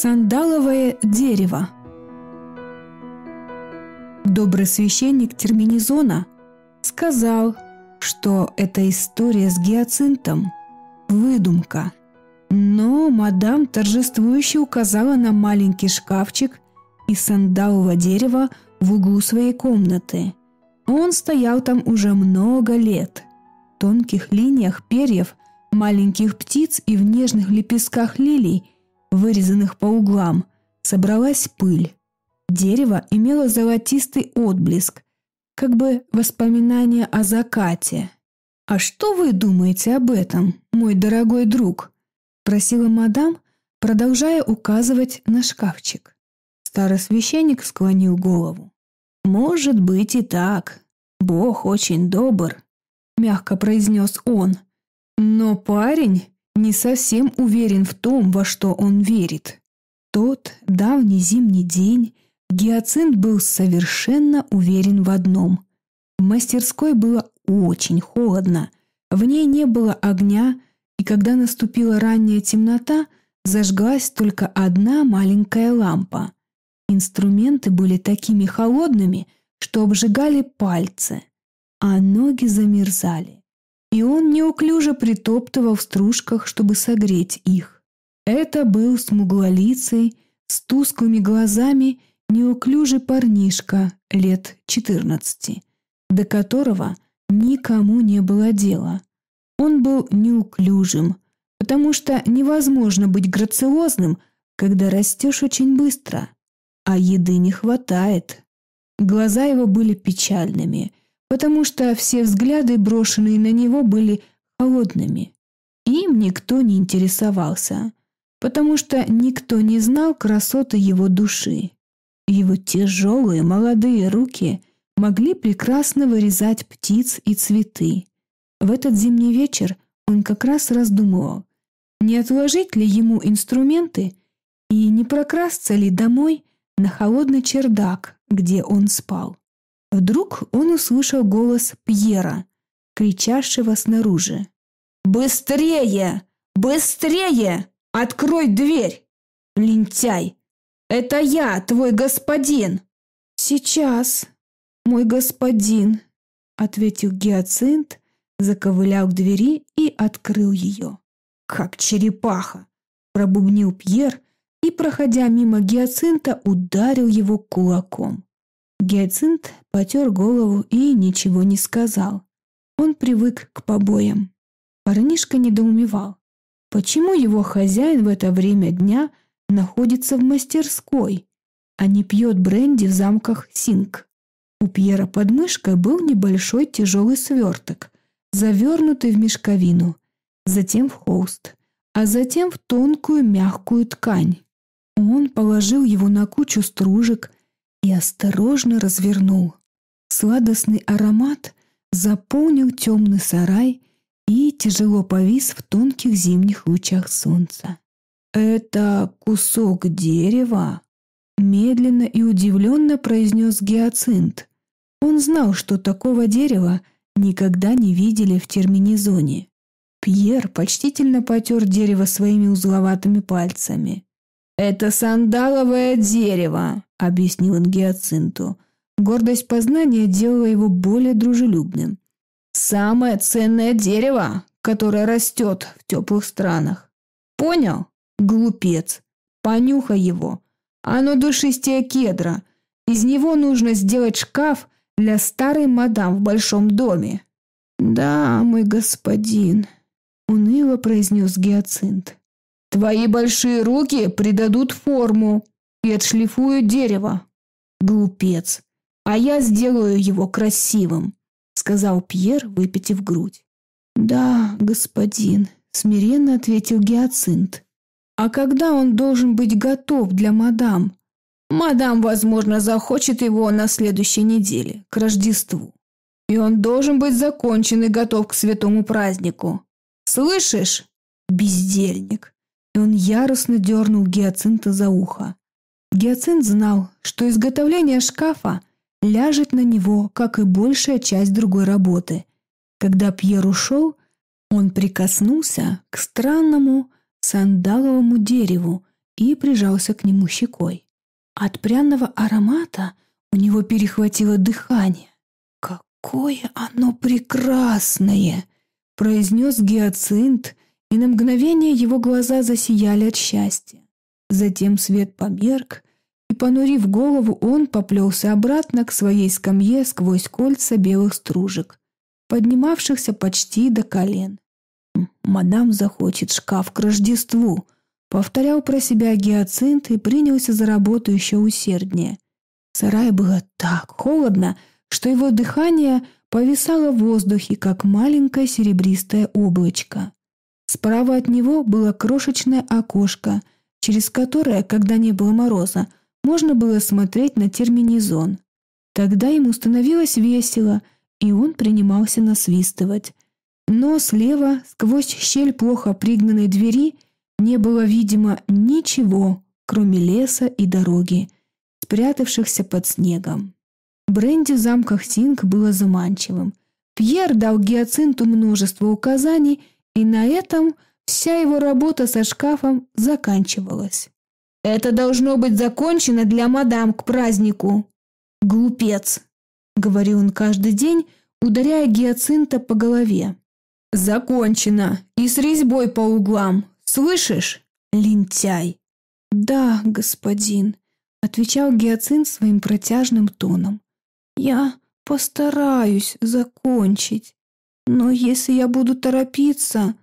Сандаловое дерево. Добрый священник Терминизона сказал, что эта история с гиацинтом – выдумка. Но мадам торжествующе указала на маленький шкафчик из сандалового дерева в углу своей комнаты. Он стоял там уже много лет. В тонких линиях перьев, маленьких птиц и в нежных лепестках лилий – вырезанных по углам, собралась пыль. Дерево имело золотистый отблеск, как бы воспоминание о закате. «А что вы думаете об этом, мой дорогой друг?» – просила мадам, продолжая указывать на шкафчик. старосвященник склонил голову. «Может быть и так. Бог очень добр», – мягко произнес он. «Но парень не совсем уверен в том, во что он верит. Тот давний зимний день Гиацинт был совершенно уверен в одном. В мастерской было очень холодно, в ней не было огня, и когда наступила ранняя темнота, зажглась только одна маленькая лампа. Инструменты были такими холодными, что обжигали пальцы, а ноги замерзали и он неуклюже притоптывал в стружках, чтобы согреть их. Это был смуглолицый, с тусклыми глазами неуклюжий парнишка лет четырнадцати, до которого никому не было дела. Он был неуклюжим, потому что невозможно быть грациозным, когда растешь очень быстро, а еды не хватает. Глаза его были печальными, потому что все взгляды, брошенные на него, были холодными. Им никто не интересовался, потому что никто не знал красоты его души. Его тяжелые молодые руки могли прекрасно вырезать птиц и цветы. В этот зимний вечер он как раз раздумывал, не отложить ли ему инструменты и не прокрасться ли домой на холодный чердак, где он спал. Вдруг он услышал голос Пьера, кричавшего снаружи. «Быстрее! Быстрее! Открой дверь! Лентяй! Это я, твой господин!» «Сейчас, мой господин!» — ответил Гиацинт, заковылял к двери и открыл ее. «Как черепаха!» — пробубнил Пьер и, проходя мимо Гиацинта, ударил его кулаком. Гиацинт потер голову и ничего не сказал. Он привык к побоям. Парнишка недоумевал, почему его хозяин в это время дня находится в мастерской, а не пьет бренди в замках Синг. У Пьера под мышкой был небольшой тяжелый сверток, завернутый в мешковину, затем в холст, а затем в тонкую мягкую ткань. Он положил его на кучу стружек – и осторожно развернул. Сладостный аромат заполнил темный сарай и тяжело повис в тонких зимних лучах солнца. «Это кусок дерева?» Медленно и удивленно произнес гиацинт. Он знал, что такого дерева никогда не видели в терминизоне. Пьер почтительно потер дерево своими узловатыми пальцами. «Это сандаловое дерево», — объяснил он гиацинту. Гордость познания делала его более дружелюбным. «Самое ценное дерево, которое растет в теплых странах. Понял? Глупец. Понюхай его. Оно душистее кедра. Из него нужно сделать шкаф для старой мадам в большом доме». «Да, мой господин», — уныло произнес гиацинт. Твои большие руки придадут форму и отшлифуют дерево. Глупец. А я сделаю его красивым, сказал Пьер, выпитив грудь. Да, господин, смиренно ответил Гиацинт. А когда он должен быть готов для мадам? Мадам, возможно, захочет его на следующей неделе, к Рождеству. И он должен быть закончен и готов к святому празднику. Слышишь, бездельник? и он яростно дернул Гиацинта за ухо. Гиацинт знал, что изготовление шкафа ляжет на него, как и большая часть другой работы. Когда Пьер ушел, он прикоснулся к странному сандаловому дереву и прижался к нему щекой. От пряного аромата у него перехватило дыхание. «Какое оно прекрасное!» — произнес Гиацинт — и на мгновение его глаза засияли от счастья. Затем свет померк, и, понурив голову, он поплелся обратно к своей скамье сквозь кольца белых стружек, поднимавшихся почти до колен. «Мадам захочет шкаф к Рождеству», — повторял про себя гиацинт и принялся за работу еще усерднее. В было так холодно, что его дыхание повисало в воздухе, как маленькое серебристое облачко. Справа от него было крошечное окошко, через которое, когда не было мороза, можно было смотреть на терминизон. Тогда ему становилось весело, и он принимался насвистывать. Но слева, сквозь щель плохо пригнанной двери, не было видимо ничего, кроме леса и дороги, спрятавшихся под снегом. Бренди в замках Синг было заманчивым. Пьер дал Гиацинту множество указаний и на этом вся его работа со шкафом заканчивалась. «Это должно быть закончено для мадам к празднику!» «Глупец!» — говорил он каждый день, ударяя гиацинта по голове. «Закончено! И с резьбой по углам! Слышишь, лентяй!» «Да, господин», — отвечал гиацинт своим протяжным тоном. «Я постараюсь закончить. Но если я буду торопиться,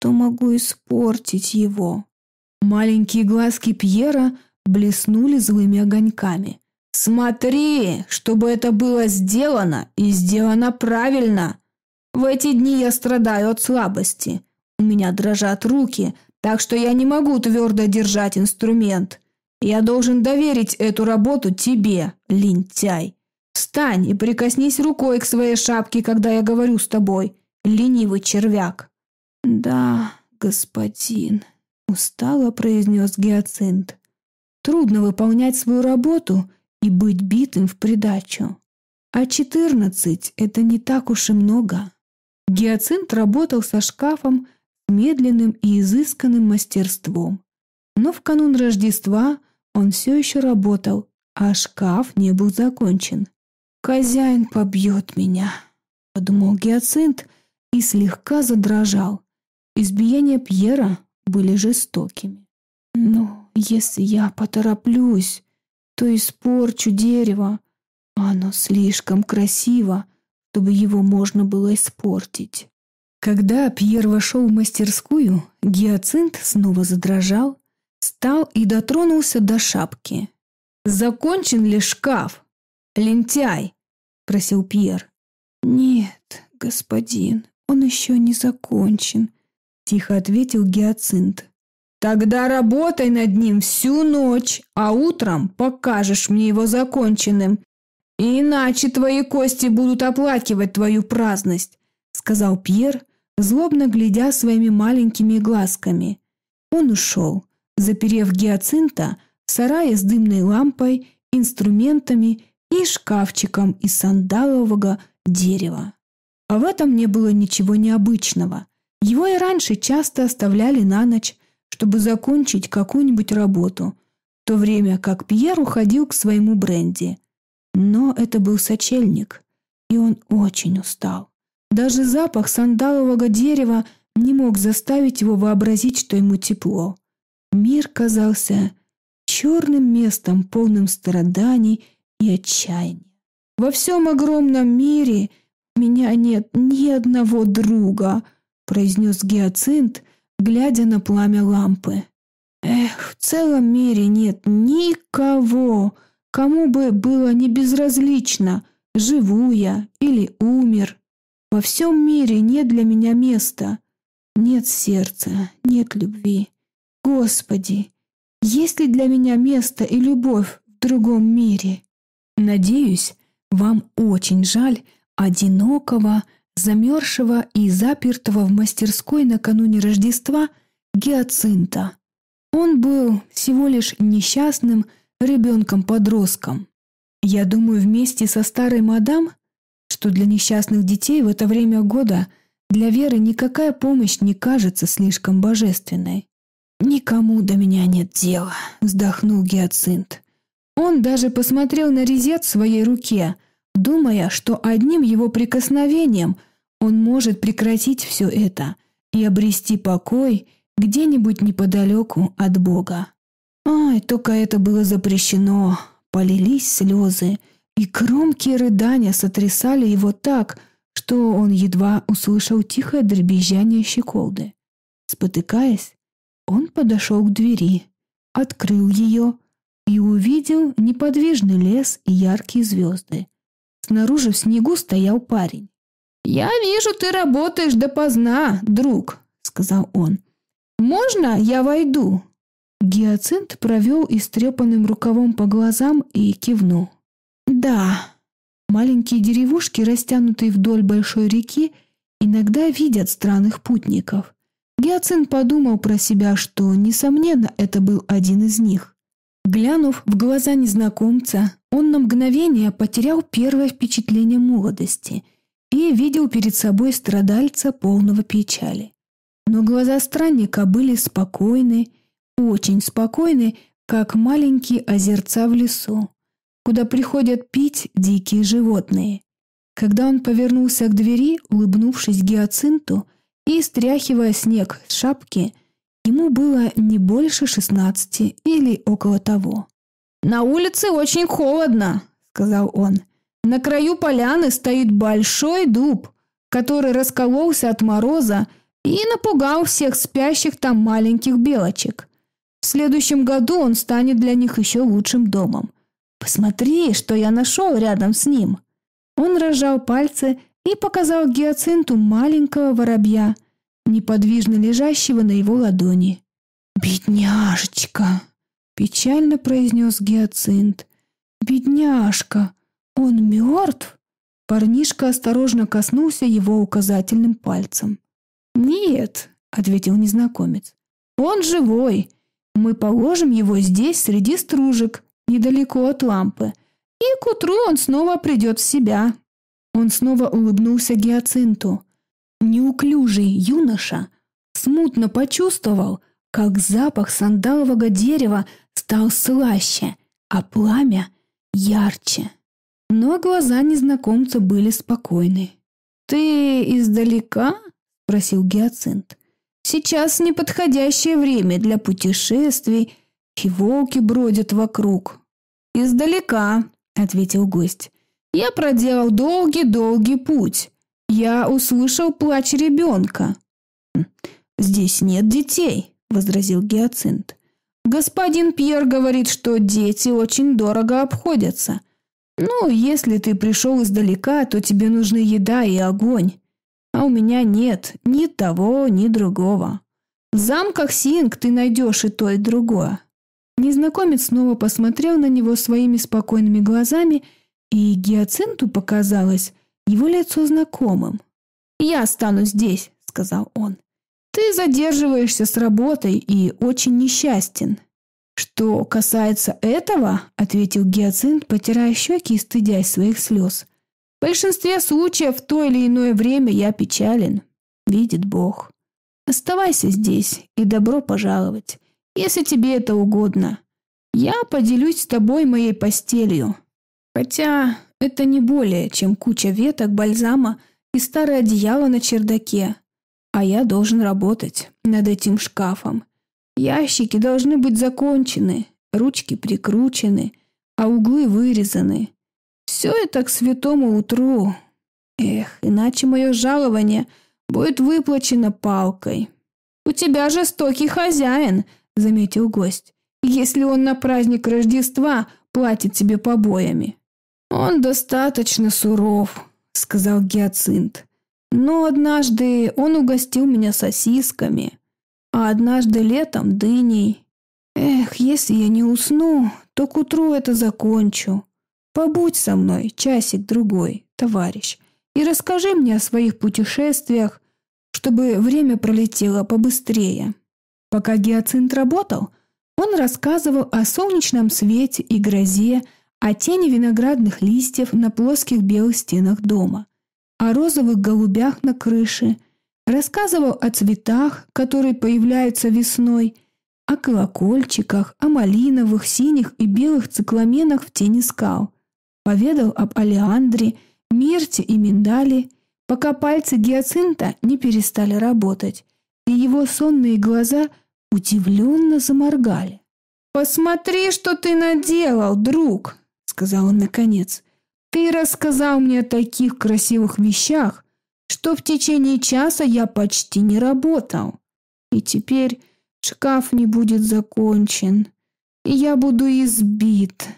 то могу испортить его». Маленькие глазки Пьера блеснули злыми огоньками. «Смотри, чтобы это было сделано и сделано правильно. В эти дни я страдаю от слабости. У меня дрожат руки, так что я не могу твердо держать инструмент. Я должен доверить эту работу тебе, лентяй». Встань и прикоснись рукой к своей шапке, когда я говорю с тобой, ленивый червяк. Да, господин, устало произнес Гиацинт. Трудно выполнять свою работу и быть битым в придачу. А четырнадцать – это не так уж и много. Гиацинт работал со шкафом медленным и изысканным мастерством. Но в канун Рождества он все еще работал, а шкаф не был закончен. «Хозяин побьет меня», — подумал Гиацинт и слегка задрожал. Избиения Пьера были жестокими. «Но «Ну, если я потороплюсь, то испорчу дерево. Оно слишком красиво, чтобы его можно было испортить». Когда Пьер вошел в мастерскую, гиацинт снова задрожал, встал и дотронулся до шапки. «Закончен ли шкаф?» лентяй?» — просил Пьер. «Нет, господин, он еще не закончен», — тихо ответил Гиацинт. «Тогда работай над ним всю ночь, а утром покажешь мне его законченным. Иначе твои кости будут оплакивать твою праздность», — сказал Пьер, злобно глядя своими маленькими глазками. Он ушел, заперев гиацинта в сарае с дымной лампой, инструментами и шкафчиком из сандалового дерева. А в этом не было ничего необычного. Его и раньше часто оставляли на ночь, чтобы закончить какую-нибудь работу, в то время как Пьер уходил к своему бренди. Но это был сочельник, и он очень устал. Даже запах сандалового дерева не мог заставить его вообразить, что ему тепло. Мир казался черным местом, полным страданий и отчаяние. Во всем огромном мире у меня нет ни одного друга, произнес Гиацинт, глядя на пламя лампы. Эх, в целом мире нет никого, кому бы было не безразлично, живу я или умер. Во всем мире нет для меня места. Нет сердца, нет любви. Господи, есть ли для меня место и любовь в другом мире? Надеюсь, вам очень жаль одинокого, замерзшего и запертого в мастерской накануне Рождества Гиацинта. Он был всего лишь несчастным ребенком-подростком. Я думаю, вместе со старой мадам, что для несчастных детей в это время года для Веры никакая помощь не кажется слишком божественной. «Никому до меня нет дела», — вздохнул Гиацинт. Он даже посмотрел на резец в своей руке, думая, что одним его прикосновением он может прекратить все это и обрести покой где-нибудь неподалеку от Бога. Ай, только это было запрещено. Полились слезы, и громкие рыдания сотрясали его так, что он едва услышал тихое дребезжание щеколды. Спотыкаясь, он подошел к двери, открыл ее и увидел неподвижный лес и яркие звезды. Снаружи в снегу стоял парень. «Я вижу, ты работаешь допоздна, друг», — сказал он. «Можно я войду?» Гиацинт провел истрепанным рукавом по глазам и кивнул. «Да». Маленькие деревушки, растянутые вдоль большой реки, иногда видят странных путников. Гиацинт подумал про себя, что, несомненно, это был один из них. Глянув в глаза незнакомца, он на мгновение потерял первое впечатление молодости и видел перед собой страдальца полного печали. Но глаза странника были спокойны, очень спокойны, как маленькие озерца в лесу, куда приходят пить дикие животные. Когда он повернулся к двери, улыбнувшись гиацинту и стряхивая снег с шапки, Ему было не больше 16 или около того. «На улице очень холодно», — сказал он. «На краю поляны стоит большой дуб, который раскололся от мороза и напугал всех спящих там маленьких белочек. В следующем году он станет для них еще лучшим домом. Посмотри, что я нашел рядом с ним». Он разжал пальцы и показал гиацинту маленького воробья — неподвижно лежащего на его ладони. «Бедняжечка!» — печально произнес Гиацинт. «Бедняжка! Он мертв?» Парнишка осторожно коснулся его указательным пальцем. «Нет», — ответил незнакомец. «Он живой. Мы положим его здесь, среди стружек, недалеко от лампы, и к утру он снова придет в себя». Он снова улыбнулся Гиацинту. Неуклюжий юноша смутно почувствовал, как запах сандалового дерева стал слаще, а пламя ярче. Но глаза незнакомца были спокойны. «Ты издалека?» – спросил Гиацинт. «Сейчас неподходящее время для путешествий, и волки бродят вокруг». «Издалека», – ответил гость. «Я проделал долгий-долгий путь. Я услышал плач ребенка. Здесь нет детей, возразил Гиацинт. Господин Пьер говорит, что дети очень дорого обходятся. Ну, если ты пришел издалека, то тебе нужны еда и огонь. А у меня нет ни того, ни другого. В замках Синг ты найдешь и то, и другое. Незнакомец снова посмотрел на него своими спокойными глазами, и Гиацинту показалось, его лицо знакомым. «Я останусь здесь», — сказал он. «Ты задерживаешься с работой и очень несчастен». «Что касается этого», — ответил Гиацинт, потирая щеки и стыдясь своих слез, «в большинстве случаев в то или иное время я печален. Видит Бог. Оставайся здесь и добро пожаловать, если тебе это угодно. Я поделюсь с тобой моей постелью. Хотя это не более, чем куча веток, бальзама и старое одеяло на чердаке. А я должен работать над этим шкафом. Ящики должны быть закончены, ручки прикручены, а углы вырезаны. Все это к святому утру. Эх, иначе мое жалование будет выплачено палкой. «У тебя жестокий хозяин», — заметил гость, «если он на праздник Рождества платит тебе побоями». «Он достаточно суров», — сказал Гиацинт. «Но однажды он угостил меня сосисками, а однажды летом дыней. Эх, если я не усну, то к утру это закончу. Побудь со мной часик-другой, товарищ, и расскажи мне о своих путешествиях, чтобы время пролетело побыстрее». Пока Гиацинт работал, он рассказывал о солнечном свете и грозе, а тени виноградных листьев на плоских белых стенах дома, о розовых голубях на крыше, рассказывал о цветах, которые появляются весной, о колокольчиках, о малиновых, синих и белых цикламенах в тени скал, поведал об алиандре, мирте и миндале, пока пальцы гиацинта не перестали работать, и его сонные глаза удивленно заморгали. «Посмотри, что ты наделал, друг!» сказал он наконец. «Ты рассказал мне о таких красивых вещах, что в течение часа я почти не работал. И теперь шкаф не будет закончен, и я буду избит.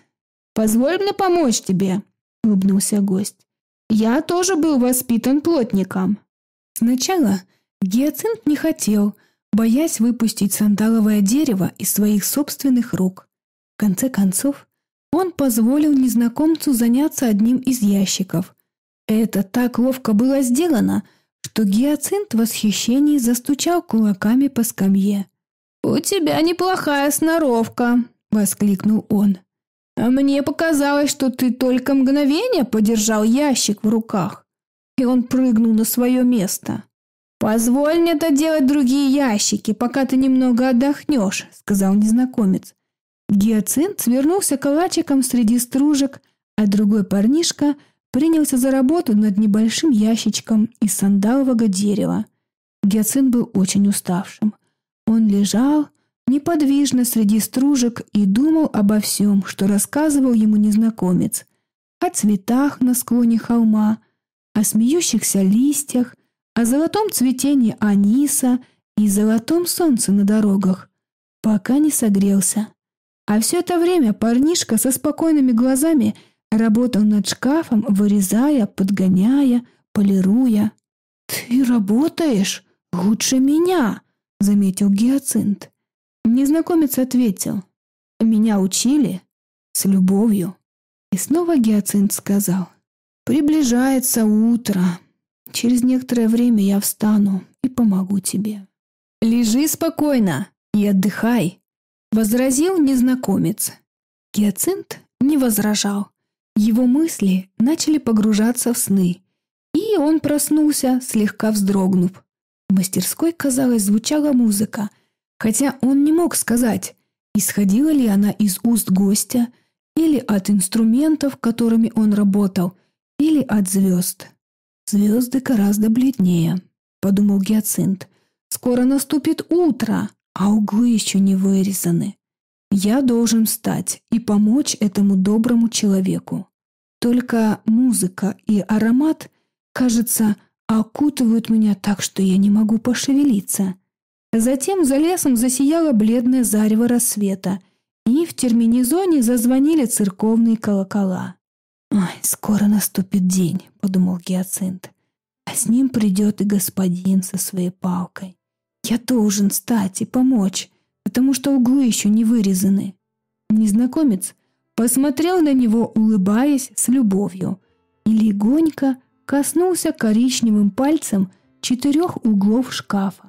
Позволь мне помочь тебе», — улыбнулся гость. «Я тоже был воспитан плотником». Сначала Гиацинт не хотел, боясь выпустить сандаловое дерево из своих собственных рук. В конце концов, он позволил незнакомцу заняться одним из ящиков. Это так ловко было сделано, что гиацинт в восхищении застучал кулаками по скамье. «У тебя неплохая сноровка!» — воскликнул он. «А «Мне показалось, что ты только мгновение подержал ящик в руках». И он прыгнул на свое место. «Позволь мне это делать другие ящики, пока ты немного отдохнешь», — сказал незнакомец. Гиацинт свернулся калачиком среди стружек, а другой парнишка принялся за работу над небольшим ящичком из сандалового дерева. Гиацинт был очень уставшим. Он лежал неподвижно среди стружек и думал обо всем, что рассказывал ему незнакомец. О цветах на склоне холма, о смеющихся листьях, о золотом цветении аниса и золотом солнце на дорогах, пока не согрелся. А все это время парнишка со спокойными глазами работал над шкафом, вырезая, подгоняя, полируя. «Ты работаешь лучше меня», — заметил Гиацинт. Незнакомец ответил. «Меня учили с любовью». И снова Гиацинт сказал. «Приближается утро. Через некоторое время я встану и помогу тебе». «Лежи спокойно и отдыхай», Возразил незнакомец. Гиацинт не возражал. Его мысли начали погружаться в сны. И он проснулся, слегка вздрогнув. В мастерской, казалось, звучала музыка, хотя он не мог сказать, исходила ли она из уст гостя или от инструментов, которыми он работал, или от звезд. Звезды гораздо бледнее, подумал Гиацинт. Скоро наступит утро а углы еще не вырезаны. Я должен встать и помочь этому доброму человеку. Только музыка и аромат, кажется, окутывают меня так, что я не могу пошевелиться. Затем за лесом засияло бледное зарево рассвета, и в терминизоне зазвонили церковные колокола. «Ой, скоро наступит день», — подумал Гиацинт. «А с ним придет и господин со своей палкой». Я должен встать и помочь, потому что углы еще не вырезаны. Незнакомец посмотрел на него, улыбаясь с любовью, и легонько коснулся коричневым пальцем четырех углов шкафа.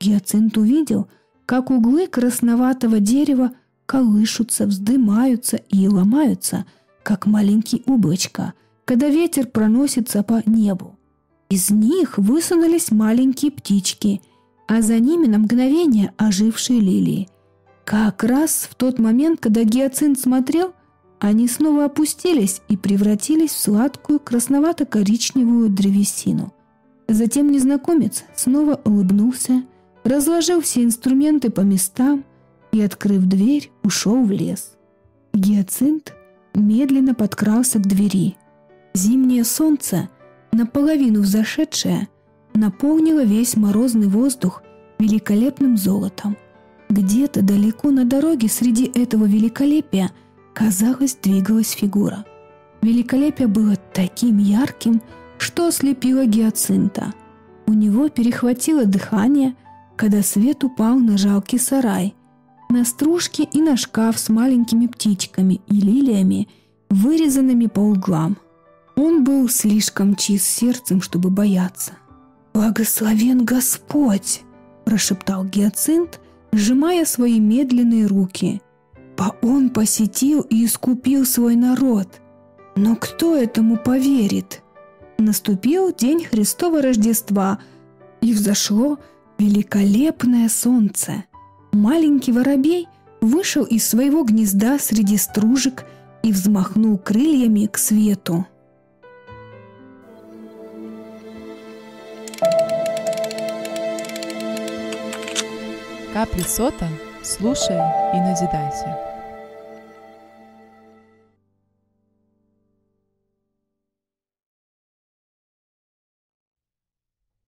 Гиацинт увидел, как углы красноватого дерева колышутся, вздымаются и ломаются, как маленький облачка, когда ветер проносится по небу. Из них высунулись маленькие птички – а за ними на мгновение ожившие лилии. Как раз в тот момент, когда гиацинт смотрел, они снова опустились и превратились в сладкую красновато-коричневую древесину. Затем незнакомец снова улыбнулся, разложил все инструменты по местам и, открыв дверь, ушел в лес. Гиацинт медленно подкрался к двери. Зимнее солнце, наполовину взошедшее, наполнила весь морозный воздух великолепным золотом. Где-то далеко на дороге среди этого великолепия, казалось, двигалась фигура. Великолепие было таким ярким, что ослепило гиацинта. У него перехватило дыхание, когда свет упал на жалкий сарай, на стружки и на шкаф с маленькими птичками и лилиями, вырезанными по углам. Он был слишком чист сердцем, чтобы бояться. «Благословен Господь!» – прошептал Гиацинт, сжимая свои медленные руки. «По он посетил и искупил свой народ. Но кто этому поверит?» Наступил день Христова Рождества, и взошло великолепное солнце. Маленький воробей вышел из своего гнезда среди стружек и взмахнул крыльями к свету. капли сота, слушай и назидайся.